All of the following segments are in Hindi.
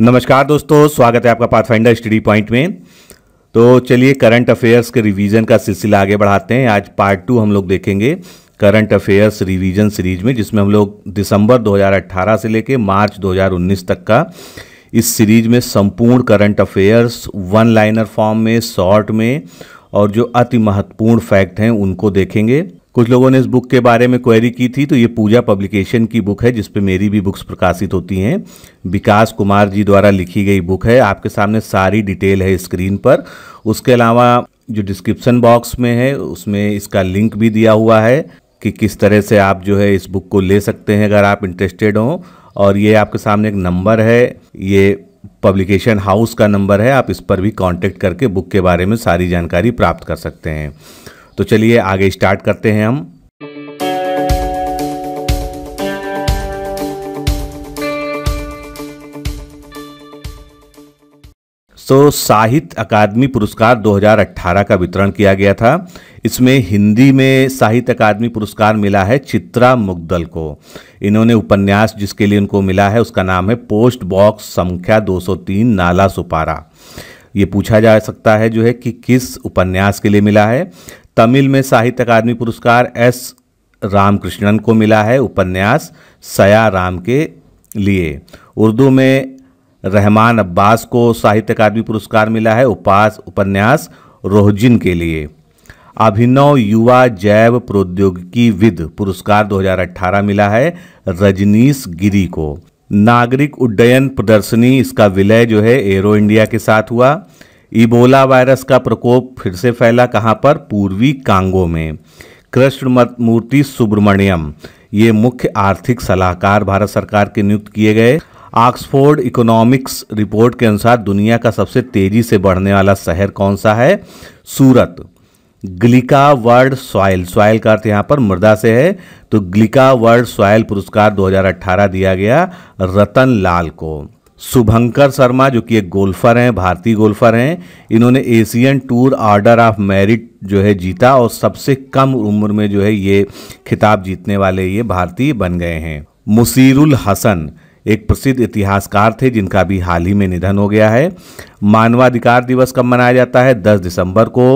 नमस्कार दोस्तों स्वागत है आपका पाथफाइंडर स्टडी पॉइंट में तो चलिए करंट अफेयर्स के रिवीजन का सिलसिला आगे बढ़ाते हैं आज पार्ट टू हम लोग देखेंगे करंट अफेयर्स रिवीजन सीरीज में जिसमें हम लोग दिसंबर 2018 से लेकर मार्च 2019 तक का इस सीरीज में संपूर्ण current affairs one liner form में शॉर्ट में और जो अति महत्वपूर्ण फैक्ट हैं उनको देखेंगे कुछ लोगों ने इस बुक के बारे में क्वेरी की थी तो ये पूजा पब्लिकेशन की बुक है जिस पे मेरी भी बुक्स प्रकाशित होती हैं विकास कुमार जी द्वारा लिखी गई बुक है आपके सामने सारी डिटेल है स्क्रीन पर उसके अलावा जो डिस्क्रिप्शन बॉक्स में है उसमें इसका लिंक भी दिया हुआ है कि किस तरह से आप जो है इस बुक को ले सकते हैं अगर आप इंटरेस्टेड हों और ये आपके सामने एक नंबर है ये पब्लिकेशन हाउस का नंबर है आप इस पर भी कांटेक्ट करके बुक के बारे में सारी जानकारी प्राप्त कर सकते हैं तो चलिए आगे स्टार्ट करते हैं हम सो so, साहित्य अकादमी पुरस्कार 2018 का वितरण किया गया था इसमें हिंदी में साहित्य अकादमी पुरस्कार मिला है चित्रा मुग्दल को इन्होंने उपन्यास जिसके लिए उनको मिला है उसका नाम है पोस्ट बॉक्स संख्या 203 नाला सुपारा ये पूछा जा सकता है जो है कि किस उपन्यास के लिए मिला है तमिल में साहित्य अकादमी पुरस्कार एस रामकृष्णन को मिला है उपन्यास सया राम के लिए उर्दू में रहमान अब्बास को साहित्य अकादमी पुरस्कार मिला है उपास उपन्यास रोहजिन के लिए अभिनव युवा जैव प्रौद्योगिकी विद पुरस्कार 2018 मिला है रजनीश गिरी को नागरिक उड्डयन प्रदर्शनी इसका विलय जो है एरो इंडिया के साथ हुआ इबोला वायरस का प्रकोप फिर से फैला कहाँ पर पूर्वी कांगो में कृष्ण मूर्ति सुब्रमण्यम ये मुख्य आर्थिक सलाहकार भारत सरकार के नियुक्त किए गए ऑक्सफोर्ड इकोनॉमिक्स रिपोर्ट के अनुसार दुनिया का सबसे तेजी से बढ़ने वाला शहर कौन सा है सूरत ग्लिका वर्ल्ड सॉयल सॉयल का अर्थ यहाँ पर मृदा से है तो ग्लिका वर्ल्ड सॉयल पुरस्कार 2018 दिया गया रतन लाल को शुभंकर शर्मा जो कि एक गोल्फर हैं भारतीय गोल्फर हैं इन्होंने Asian tour order of merit जो है जीता और सबसे कम उम्र में जो है ये खिताब जीतने वाले ये भारतीय बन गए हैं मुसीरुल हसन एक प्रसिद्ध इतिहासकार थे जिनका भी हाल ही में निधन हो गया है मानवाधिकार दिवस कब मनाया जाता है 10 दिसंबर को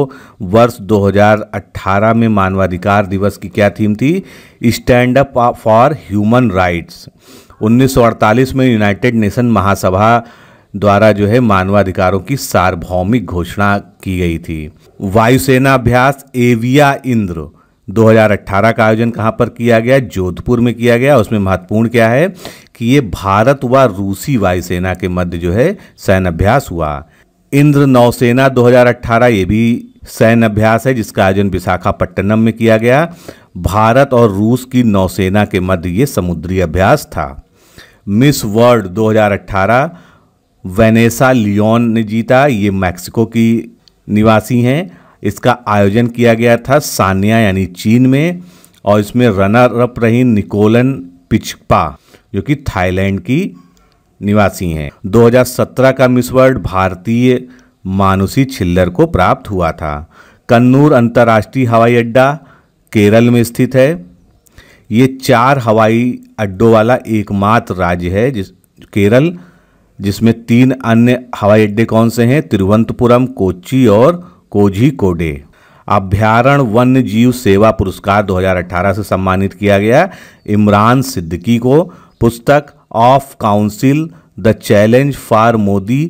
वर्ष 2018 में मानवाधिकार दिवस की क्या थीम थी stand up for human rights 1948 में यूनाइटेड नेशन महासभा द्वारा जो है मानवाधिकारों की सार्वभौमिक घोषणा की गई थी वायुसेना अभ्यास एविया इंद्र 2018 का आयोजन कहाँ पर किया गया जोधपुर में किया गया उसमें महत्वपूर्ण क्या है कि ये भारत व रूसी वायुसेना के मध्य जो है सैन्य अभ्यास हुआ इंद्र नौसेना 2018 ये भी सैन्य अभ्यास है जिसका आयोजन विशाखापट्टनम में किया गया भारत और रूस की नौसेना के मध्य ये समुद्री अभ्यास था मिस वर्ल्ड 2018 वेनेसा लियोन ने जीता ये मैक्सिको की निवासी हैं इसका आयोजन किया गया था सानिया यानी चीन में और इसमें रनर अप रही निकोलन पिचपा जो कि थाईलैंड की निवासी हैं 2017 का मिस वर्ल्ड भारतीय मानुसी छिल्लर को प्राप्त हुआ था कन्नूर अंतर्राष्ट्रीय हवाई अड्डा केरल में स्थित है ये चार हवाई अड्डों वाला एकमात्र राज्य है जिस केरल जिसमें तीन अन्य हवाई अड्डे कौन से हैं तिरुवंतपुरम कोची और कोझी कोडे अभ्यारण वन्य जीव सेवा पुरस्कार 2018 से सम्मानित किया गया इमरान सिद्दीकी को पुस्तक of counsel the challenge for Modi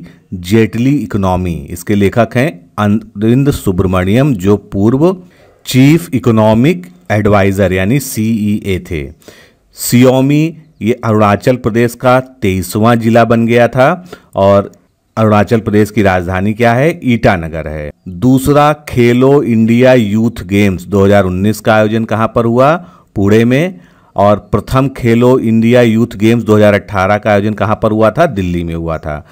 Jaitley economy इसके लेखक हैं अरविंद सुब्रमण्यम जो पूर्व चीफ इकोनॉमिक एडवाइज़र यानी सीईए e थे सियोमी ये अरुणाचल प्रदेश का तेईसवां जिला बन गया था और अरुणाचल प्रदेश की राजधानी क्या है ईटानगर है दूसरा खेलो इंडिया यूथ गेम्स 2019 का आयोजन कहाँ पर हुआ पुणे में और प्रथम खेलो इंडिया यूथ गेम्स 2018 का आयोजन कहाँ पर हुआ था दिल्ली में हुआ था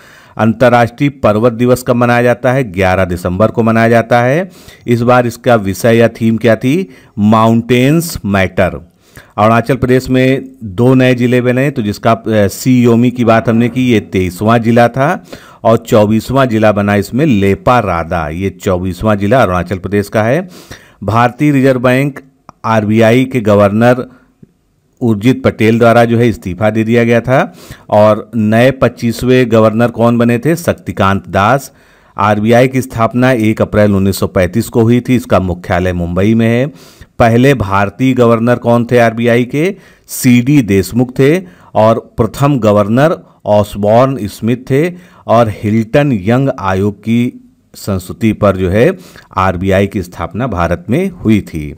अंतर्राष्ट्रीय पर्वत दिवस कब मनाया जाता है 11 दिसंबर को मनाया जाता है इस बार इसका विषय या थीम क्या थी माउंटेन्स मैटर अरुणाचल प्रदेश में दो नए ज़िले बने तो जिसका सी योमी की बात हमने की ये तेईसवां ज़िला था और चौबीसवां ज़िला बना इसमें लेपा रादा ये चौबीसवां ज़िला अरुणाचल प्रदेश का है भारतीय रिजर्व बैंक आरबीआई के गवर्नर उर्जित पटेल द्वारा जो है इस्तीफा दे दिया गया था और नए पच्चीसवें गवर्नर कौन बने थे शक्तिकांत दास आरबीआई की स्थापना 1 अप्रैल 1935 को हुई थी इसका मुख्यालय मुंबई में है पहले भारतीय गवर्नर कौन थे आरबीआई के सी डी देशमुख थे और प्रथम गवर्नर ऑसबॉर्न स्मिथ थे और हिल्टन यंग आयोग की संस्तुति पर जो है आरबीआई की स्थापना भारत में हुई थी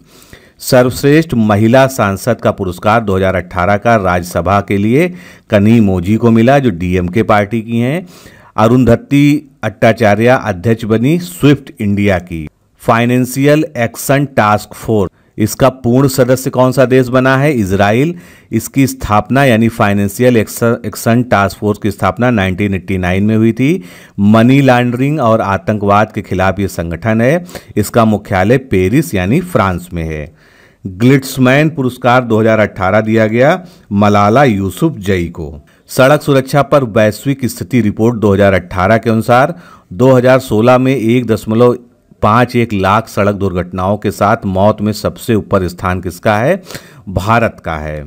सर्वश्रेष्ठ महिला सांसद का पुरस्कार 2018 का राज्यसभा के लिए कनी मोजी को मिला जो डीएमके पार्टी की हैं अरुंधति अट्टाचार्य अध्यक्ष बनी स्विफ्ट इंडिया की फाइनेंशियल एक्शन टास्क फोर्स इसका पूर्ण सदस्य कौन सा देश बना है इसराइल इसकी स्थापना यानी फाइनेंशियल एक्शन टास्क फोर्स की स्थापना 1989 में हुई थी मनी लॉन्ड्रिंग और आतंकवाद के खिलाफ ये संगठन है इसका मुख्यालय पेरिस यानी फ्रांस में है ग्लिट्समैन पुरस्कार 2018 दिया गया मलाला यूसुफ जई को सड़क सुरक्षा पर वैश्विक स्थिति रिपोर्ट 2018 के अनुसार 2016 में एक दशमलव पाँच एक लाख सड़क दुर्घटनाओं के साथ मौत में सबसे ऊपर स्थान किसका है भारत का है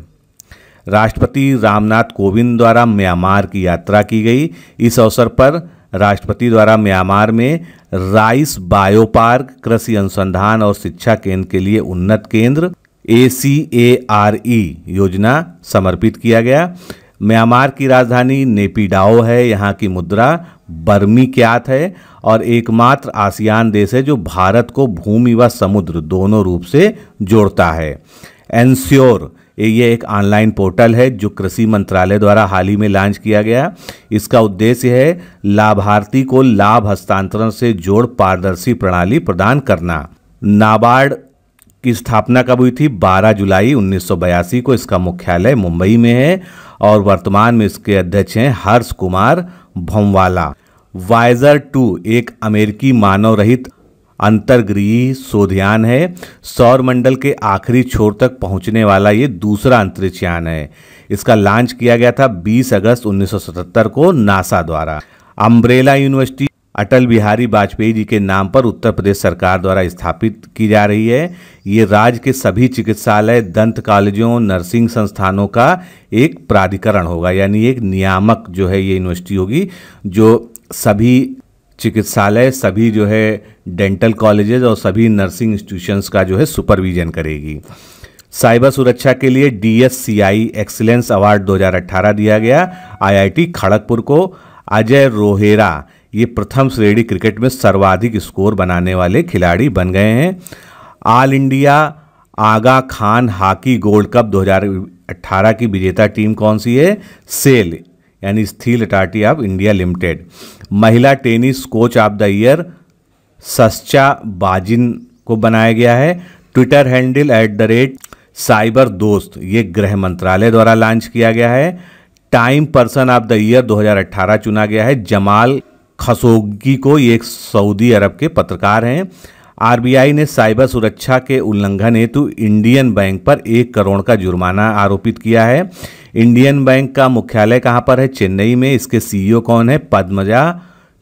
राष्ट्रपति रामनाथ कोविंद द्वारा म्यांमार की यात्रा की गई इस अवसर पर राष्ट्रपति द्वारा म्यांमार में राइस बायोपार्क कृषि अनुसंधान और शिक्षा केंद्र के लिए उन्नत केंद्र ए सी ए आर ई योजना समर्पित किया गया म्यांमार की राजधानी नेपीडाओ है यहाँ की मुद्रा बर्मी क्यात है और एकमात्र आसियान देश है जो भारत को भूमि व समुद्र दोनों रूप से जोड़ता है एनस्योर ये एक ऑनलाइन पोर्टल है जो कृषि मंत्रालय द्वारा हाल ही में लॉन्च किया गया इसका उद्देश्य है लाभार्थी को लाभ हस्तांतरण से जोड़ पारदर्शी प्रणाली प्रदान करना नाबार्ड की स्थापना कब हुई थी 12 जुलाई 1982 को इसका मुख्यालय मुंबई में है और वर्तमान में इसके अध्यक्ष हैं हर्ष कुमार भमवाला वाइजर टू एक अमेरिकी मानव रहित अंतर्ग्रही शोधयान है सौरमंडल के आखिरी छोर तक पहुंचने वाला ये दूसरा अंतरिक्षयान है इसका लॉन्च किया गया था 20 अगस्त 1977 को नासा द्वारा अम्ब्रेला यूनिवर्सिटी अटल बिहारी वाजपेयी जी के नाम पर उत्तर प्रदेश सरकार द्वारा स्थापित की जा रही है ये राज्य के सभी चिकित्सालय दंत कॉलेजों नर्सिंग संस्थानों का एक प्राधिकरण होगा यानी एक नियामक जो है ये यूनिवर्सिटी होगी जो सभी चिकित्सालय सभी जो है डेंटल कॉलेजेस और सभी नर्सिंग इंस्टीट्यूशंस का जो है सुपरविजन करेगी साइबर सुरक्षा के लिए डीएससीआई एक्सीलेंस अवार्ड 2018 दिया गया आईआईटी खड़गपुर को अजय रोहेरा ये प्रथम श्रेणी क्रिकेट में सर्वाधिक स्कोर बनाने वाले खिलाड़ी बन गए हैं all India Aga Khan hockey gold cup 2018 की विजेता टीम कौन सी है सेल यानी steel authority of India limited महिला tennis coach of the year Sascha Bajin को बनाया गया है Twitter handle at the rate cyber दोस्त ये गृह मंत्रालय द्वारा लॉन्च किया गया है Time person of the year 2018 चुना गया है जमाल खसोगी को ये एक सऊदी अरब के पत्रकार हैं आरबीआई ने साइबर सुरक्षा के उल्लंघन हेतु इंडियन बैंक पर एक करोड़ का जुर्माना आरोपित किया है इंडियन बैंक का मुख्यालय कहाँ पर है चेन्नई में इसके सीईओ e कौन है पद्मजा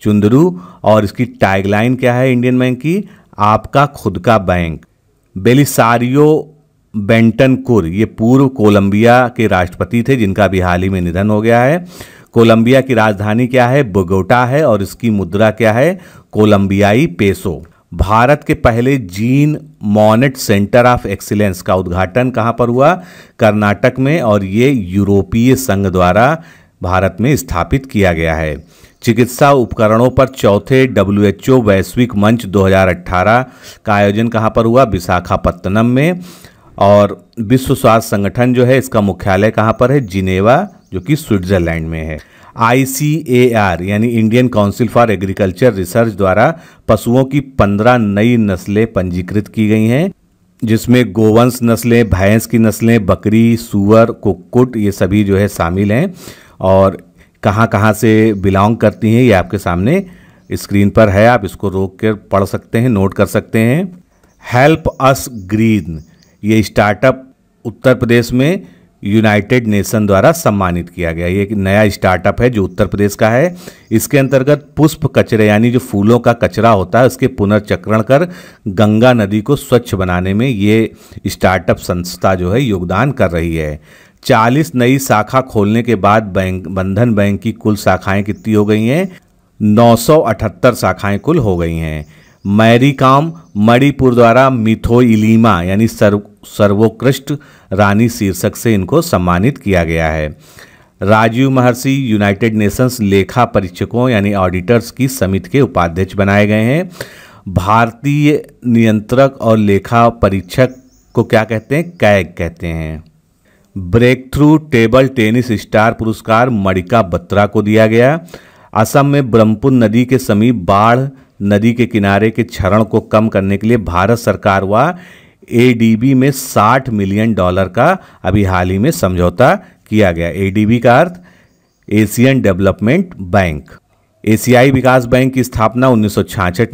चुंदरू और इसकी टैगलाइन क्या है इंडियन बैंक की आपका खुद का बैंक बेलिसारियो बेंटन कुर ये पूर्व कोलंबिया के राष्ट्रपति थे जिनका भी हाल ही में निधन हो गया है कोलंबिया की राजधानी क्या है बोगोटा है और इसकी मुद्रा क्या है कोलंबियाई पेसो भारत के पहले Jean Monnet centre of excellence का उद्घाटन कहाँ पर हुआ कर्नाटक में और ये यूरोपीय संघ द्वारा भारत में स्थापित किया गया है चिकित्सा उपकरणों पर चौथे डब्ल्यू वैश्विक मंच 2018 का आयोजन कहाँ पर हुआ विशाखापत्तनम में और विश्व स्वास्थ्य संगठन जो है इसका मुख्यालय कहाँ पर है जिनेवा जो कि स्विट्जरलैंड में है आई यानी Indian council for agriculture research द्वारा पशुओं की पंद्रह नई नस्लें पंजीकृत की गई हैं जिसमें गोवंश नस्लें भैंस की नस्लें बकरी सुअर कुक्कुट ये सभी जो है शामिल हैं और कहाँ कहाँ से बिलोंग करती हैं ये आपके सामने स्क्रीन पर है आप इसको रोक कर पढ़ सकते हैं नोट कर सकते हैं हेल्प अस ग्रीन ये स्टार्टअप उत्तर प्रदेश में यूनाइटेड नेशन द्वारा सम्मानित किया गया ये एक नया स्टार्टअप है जो उत्तर प्रदेश का है इसके अंतर्गत पुष्प कचरे यानी जो फूलों का कचरा होता है उसके पुनर्चक्रण कर गंगा नदी को स्वच्छ बनाने में ये स्टार्टअप संस्था जो है योगदान कर रही है 40 नई शाखा खोलने के बाद बैंक बंधन बैंक की कुल शाखाएं कितनी हो गई हैं 978 शाखाएं कुल हो गई हैं मैरीकाम मणिपुर द्वारा मिथोइलीमा यानी सर्व सर्वोत्कृष्ट रानी शीर्षक से इनको सम्मानित किया गया है राजीव महर्षि यूनाइटेड नेशंस लेखा परीक्षकों यानी ऑडिटर्स की समिति के उपाध्यक्ष बनाए गए हैं भारतीय नियंत्रक और लेखा परीक्षक को क्या कहते हैं कैग कहते हैं breakthrough table tennis star पुरस्कार मणिका बत्रा को दिया गया असम में ब्रह्मपुर नदी के समीप बाढ़ नदी के किनारे के क्षरण को कम करने के लिए भारत सरकार व एडीबी में 60 मिलियन डॉलर का अभी हाल ही में समझौता किया गया एडीबी का अर्थ एशियन डेवलपमेंट बैंक एशियाई विकास बैंक की स्थापना उन्नीस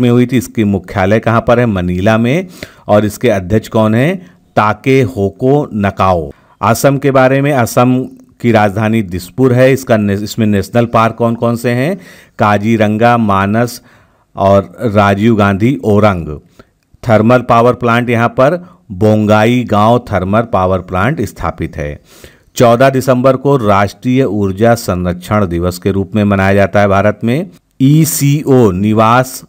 में हुई थी इसके मुख्यालय कहाँ पर है मनीला में और इसके अध्यक्ष कौन है ताके होको नकाओ असम के बारे में असम की राजधानी दिसपुर है इसका ने, इसमें नेशनल पार्क कौन कौन से हैं काजीरंगा मानस और राजीव गांधी औरंग थर्मल पावर प्लांट यहाँ पर बोंगाई गांव थर्मल पावर प्लांट स्थापित है 14 दिसंबर को राष्ट्रीय ऊर्जा संरक्षण दिवस के रूप में मनाया जाता है भारत में ई e निवास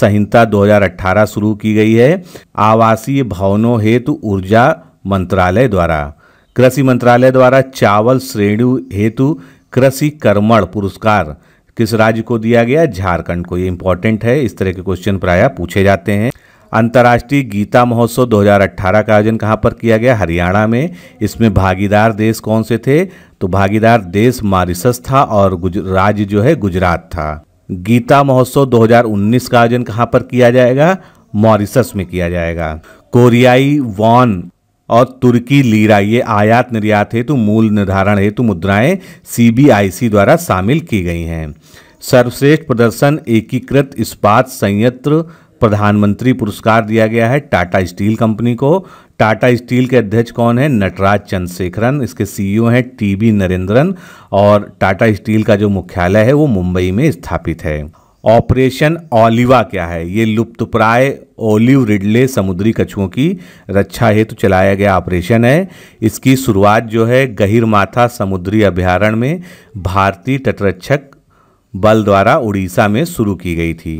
संहिता 2018 शुरू की गई है आवासीय भवनों हेतु ऊर्जा मंत्रालय द्वारा कृषि मंत्रालय द्वारा चावल श्रेणी हेतु कृषि कर्मण पुरस्कार किस राज्य को दिया गया झारखंड को ये इंपॉर्टेंट है इस तरह के क्वेश्चन प्रायः पूछे जाते हैं अंतर्राष्ट्रीय गीता महोत्सव 2018 का आयोजन कहाँ पर किया गया हरियाणा में इसमें भागीदार देश कौन से थे तो भागीदार देश मॉरिसस था और राज्य जो है गुजरात था गीता महोत्सव 2019 का आयोजन कहाँ पर किया जाएगा मॉरिसस में किया जाएगा कोरियाई वॉन और तुर्की लीरा ये आयात निर्यात हेतु मूल निर्धारण हेतु मुद्राएं सीबीआईसी द्वारा शामिल की गई हैं सर्वश्रेष्ठ प्रदर्शन एकीकृत इस्पात संयंत्र प्रधानमंत्री पुरस्कार दिया गया है टाटा स्टील कंपनी को टाटा स्टील के अध्यक्ष कौन है नटराज चंद्रशेखरन इसके सीईओ e हैं टीबी नरेंद्रन और टाटा स्टील का जो मुख्यालय है वो मुंबई में स्थापित है ऑपरेशन ओलिवा क्या है ये लुप्तप्राय ओलिव रिडले समुद्री कछुओं की रक्षा हेतु तो चलाया गया ऑपरेशन है इसकी शुरुआत जो है गहिरमाथा समुद्री अभ्यारण्य में भारतीय तटरक्षक बल द्वारा उड़ीसा में शुरू की गई थी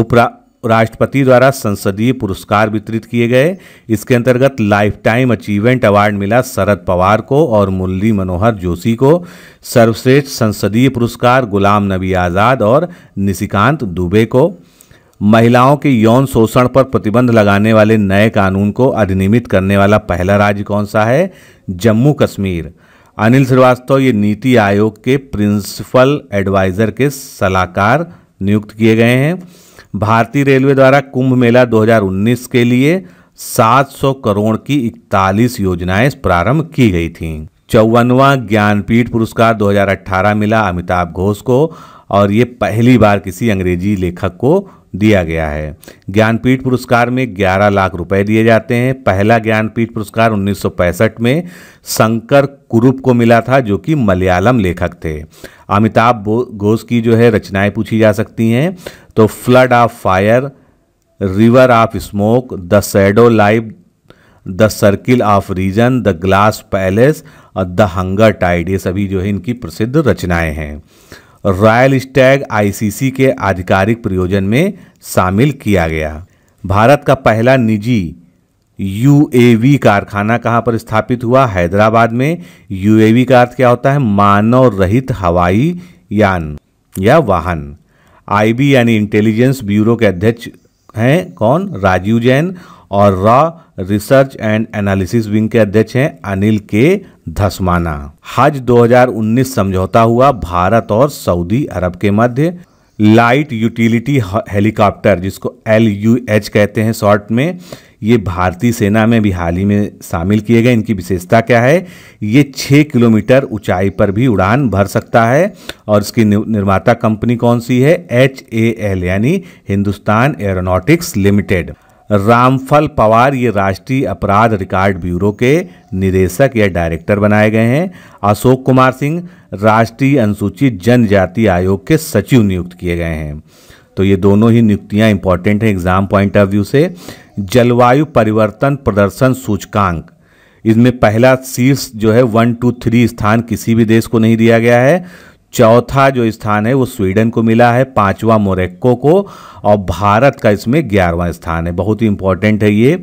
उपरा राष्ट्रपति द्वारा संसदीय पुरस्कार वितरित किए गए इसके अंतर्गत लाइफ टाइम अचीवमेंट अवार्ड मिला शरद पवार को और मुरली मनोहर जोशी को सर्वश्रेष्ठ संसदीय पुरस्कार गुलाम नबी आज़ाद और निशिकांत दुबे को महिलाओं के यौन शोषण पर प्रतिबंध लगाने वाले नए कानून को अधिनियमित करने वाला पहला राज्य कौन सा है जम्मू कश्मीर अनिल श्रीवास्तव ये नीति आयोग के प्रिंसिपल एडवाइज़र के सलाहकार नियुक्त किए गए हैं भारतीय रेलवे द्वारा कुंभ मेला 2019 के लिए 700 करोड़ की इकतालीस योजनाएं प्रारंभ की गई थीं चौवनवा ज्ञानपीठ पुरस्कार 2018 मिला अमिताभ घोष को और ये पहली बार किसी अंग्रेजी लेखक को दिया गया है ज्ञानपीठ पुरस्कार में 11 लाख रुपए दिए जाते हैं पहला ज्ञानपीठ पुरस्कार 1965 में शंकर कुरूप को मिला था जो कि मलयालम लेखक थे अमिताभ घोष की जो है रचनाएं पूछी जा सकती हैं तो flood of fire river of smoke the shadow life the circle of reason the glass palace और द हंगर टाइड ये सभी जो है इनकी प्रसिद्ध रचनाएं हैं रॉयल स्टैग आईसीसी के आधिकारिक प्रयोजन में शामिल किया गया भारत का पहला निजी यूएवी कारखाना कहाँ पर स्थापित हुआ हैदराबाद में यूएवी का अर्थ क्या होता है मानव रहित हवाई यान या वाहन आईबी यानी इंटेलिजेंस ब्यूरो के अध्यक्ष हैं कौन राजीव जैन और रॉ रिसर्च एंड एनालिसिस विंग के अध्यक्ष हैं अनिल के धसमाना हज 2019 समझौता हुआ भारत और सऊदी अरब के मध्य लाइट यूटिलिटी हेलीकॉप्टर जिसको एल यू एच कहते हैं शॉर्ट में ये भारतीय सेना में भी हाल ही में शामिल किए गए इनकी विशेषता क्या है ये छः किलोमीटर ऊंचाई पर भी उड़ान भर सकता है और इसकी निर्माता कंपनी कौन सी है एच ए एल यानी हिंदुस्तान एरोनॉटिक्स लिमिटेड रामफल पवार ये राष्ट्रीय अपराध रिकॉर्ड ब्यूरो के निदेशक या डायरेक्टर बनाए गए हैं अशोक कुमार सिंह राष्ट्रीय अनुसूचित जनजाति आयोग के सचिव नियुक्त किए गए हैं तो ये दोनों ही नियुक्तियां इंपॉर्टेंट हैं एग्जाम पॉइंट ऑफ व्यू से जलवायु परिवर्तन प्रदर्शन सूचकांक इसमें पहला शीर्ष जो है वन टू थ्री स्थान किसी भी देश को नहीं दिया गया है चौथा जो स्थान है वो स्वीडन को मिला है पांचवा मोरक्को को और भारत का इसमें ग्यारहवां स्थान है बहुत ही इंपॉर्टेंट है ये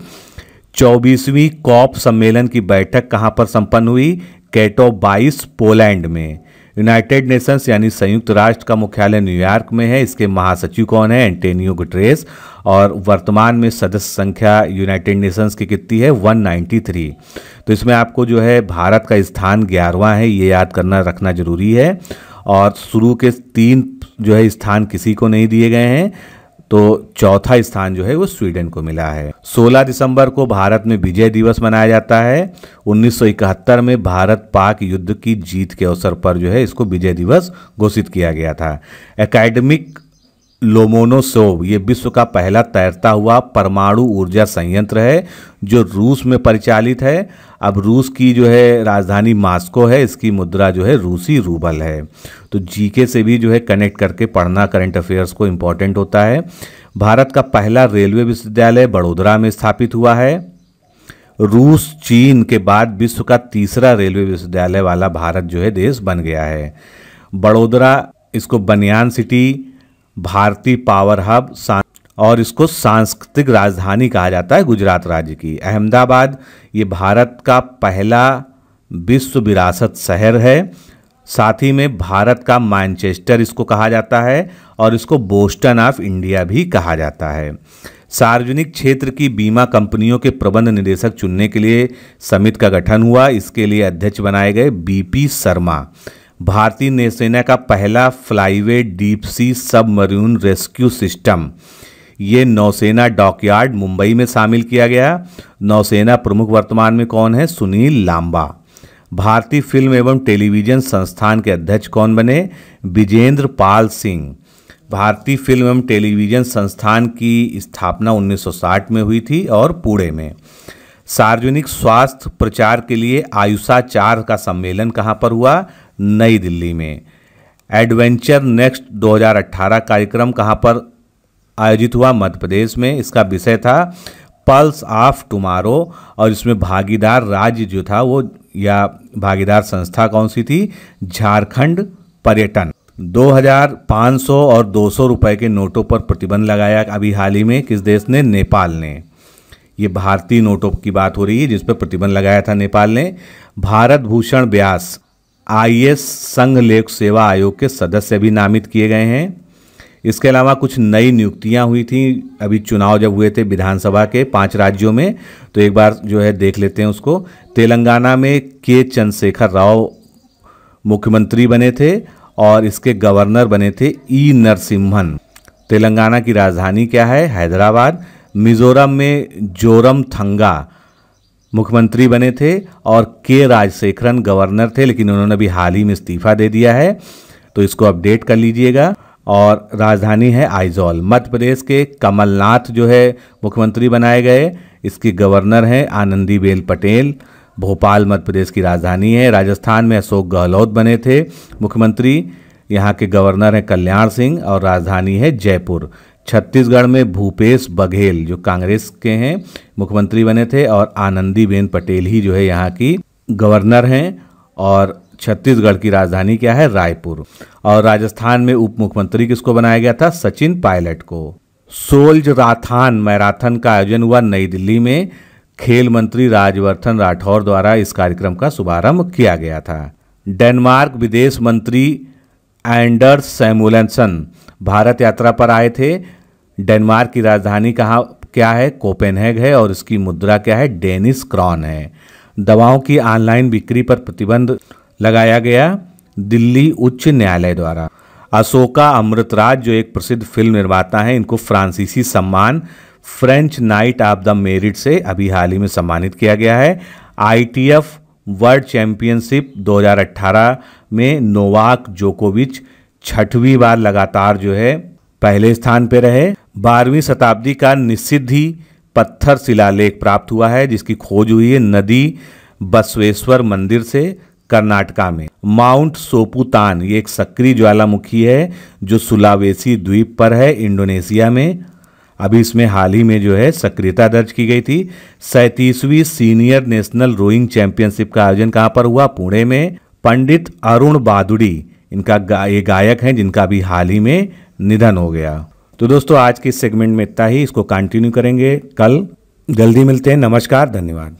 चौबीसवीं कॉप सम्मेलन की बैठक कहाँ पर संपन्न हुई कैटो बाइस पोलैंड में यूनाइटेड नेशंस यानी संयुक्त राष्ट्र का मुख्यालय न्यूयॉर्क में है इसके महासचिव कौन है एंटेनियो गुटरेस और वर्तमान में सदस्य संख्या यूनाइटेड नेशंस की कितनी है 193 तो इसमें आपको जो है भारत का स्थान ग्यारहवा है ये याद करना रखना जरूरी है और शुरू के तीन जो है स्थान किसी को नहीं दिए गए हैं तो चौथा स्थान जो है वो स्वीडन को मिला है 16 दिसंबर को भारत में विजय दिवस मनाया जाता है 1971 में भारत पाक युद्ध की जीत के अवसर पर जो है इसको विजय दिवस घोषित किया गया था एकेडमिक लोमोनोसोव ये विश्व का पहला तैरता हुआ परमाणु ऊर्जा संयंत्र है जो रूस में परिचालित है अब रूस की जो है राजधानी मास्को है इसकी मुद्रा जो है रूसी रूबल है तो जीके से भी जो है कनेक्ट करके पढ़ना करंट अफेयर्स को इम्पॉर्टेंट होता है भारत का पहला रेलवे विश्वविद्यालय बड़ोदरा में स्थापित हुआ है रूस चीन के बाद विश्व का तीसरा रेलवे विश्वविद्यालय वाला भारत जो है देश बन गया है बड़ोदरा इसको बनियान सिटी भारतीय पावर हब और इसको सांस्कृतिक राजधानी कहा जाता है गुजरात राज्य की अहमदाबाद ये भारत का पहला विश्व विरासत शहर है साथ ही में भारत का मैनचेस्टर इसको कहा जाता है और इसको बोस्टन ऑफ इंडिया भी कहा जाता है सार्वजनिक क्षेत्र की बीमा कंपनियों के प्रबंध निदेशक चुनने के लिए समिति का गठन हुआ इसके लिए अध्यक्ष बनाए गए बीपी शर्मा भारतीय नौसेना का पहला flyaway deep sea submarine rescue system ये नौसेना डॉकयार्ड मुंबई में शामिल किया गया नौसेना प्रमुख वर्तमान में कौन है सुनील लांबा भारतीय फिल्म एवं टेलीविजन संस्थान के अध्यक्ष कौन बने विजेंद्र पाल सिंह भारतीय फिल्म एवं टेलीविजन संस्थान की स्थापना 1960 में हुई थी और पुणे में सार्वजनिक स्वास्थ्य प्रचार के लिए आयुषा चार का सम्मेलन कहाँ पर हुआ नई दिल्ली में एडवेंचर नेक्स्ट 2018 कार्यक्रम कहाँ पर आयोजित हुआ मध्य प्रदेश में इसका विषय था पल्स ऑफ टुमारो और इसमें भागीदार राज्य जो था वो या भागीदार संस्था कौन सी थी झारखंड पर्यटन 2500 और 200 रुपए के नोटों पर प्रतिबंध लगाया अभी हाल ही में किस देश ने नेपाल ने ये भारतीय नोटों की बात हो रही है जिस पर प्रतिबंध लगाया था नेपाल ने भारत भूषण व्यास आई संघ लेख सेवा आयोग के सदस्य भी नामित किए गए हैं इसके अलावा कुछ नई नियुक्तियां हुई थी अभी चुनाव जब हुए थे विधानसभा के पांच राज्यों में तो एक बार जो है देख लेते हैं उसको तेलंगाना में के चंद्रशेखर राव मुख्यमंत्री बने थे और इसके गवर्नर बने थे ई नरसिम्हन तेलंगाना की राजधानी क्या है हैदराबाद मिजोरम में जोरम थंगा मुख्यमंत्री बने थे और के राजशेखरन गवर्नर थे लेकिन उन्होंने अभी हाल ही में इस्तीफा दे दिया है तो इसको अपडेट कर लीजिएगा और राजधानी है आइजॉल मध्य प्रदेश के कमलनाथ जो है मुख्यमंत्री बनाए गए इसके गवर्नर हैं आनंदीबेन पटेल भोपाल मध्य प्रदेश की राजधानी है राजस्थान में अशोक गहलोत बने थे मुख्यमंत्री यहाँ के गवर्नर हैं कल्याण सिंह और राजधानी है जयपुर छत्तीसगढ़ में भूपेश बघेल जो कांग्रेस के हैं मुख्यमंत्री बने थे और आनंदीबेन पटेल ही जो है यहाँ की गवर्नर हैं और छत्तीसगढ़ की राजधानी क्या है रायपुर और राजस्थान में उप मुख्यमंत्री किसको बनाया गया था सचिन पायलट को सोल्ज राथान मैराथन का आयोजन हुआ नई दिल्ली में खेल मंत्री राजवर्धन राठौर द्वारा इस कार्यक्रम का शुभारंभ किया गया था डेनमार्क विदेश मंत्री एंडर्स सैमुलेंसन भारत यात्रा पर आए थे डेनमार्क की राजधानी कहाँ क्या है कोपेनहेग है और इसकी मुद्रा क्या है डेनिस क्रॉन है दवाओं की ऑनलाइन बिक्री पर प्रतिबंध लगाया गया दिल्ली उच्च न्यायालय द्वारा अशोका अमृतराज जो एक प्रसिद्ध फिल्म निर्माता हैं इनको फ्रांसीसी सम्मान French knight of the merit से अभी हाल ही में सम्मानित किया गया है आईटीएफ वर्ल्ड चैंपियनशिप 2018 में नोवाक जोकोविच छठवीं बार लगातार जो है पहले स्थान पर रहे बारहवीं शताब्दी का निषिद्धि पत्थर शिलालेख प्राप्त हुआ है जिसकी खोज हुई है नदी बसवेश्वर मंदिर से कर्नाटका में माउंट सोपुतान ये एक सक्रिय ज्वालामुखी है जो सुलावेसी द्वीप पर है इंडोनेशिया में अभी इसमें हाल ही में जो है सक्रियता दर्ज की गई थी सैतीसवीं सीनियर नेशनल रोइंग चैंपियनशिप का आयोजन कहाँ पर हुआ पुणे में पंडित अरुण बादुड़ी इनका ये गायक हैं जिनका भी हाल ही में निधन हो गया तो दोस्तों आज के सेगमेंट में इतना ही इसको कंटिन्यू करेंगे कल जल्दी मिलते हैं नमस्कार धन्यवाद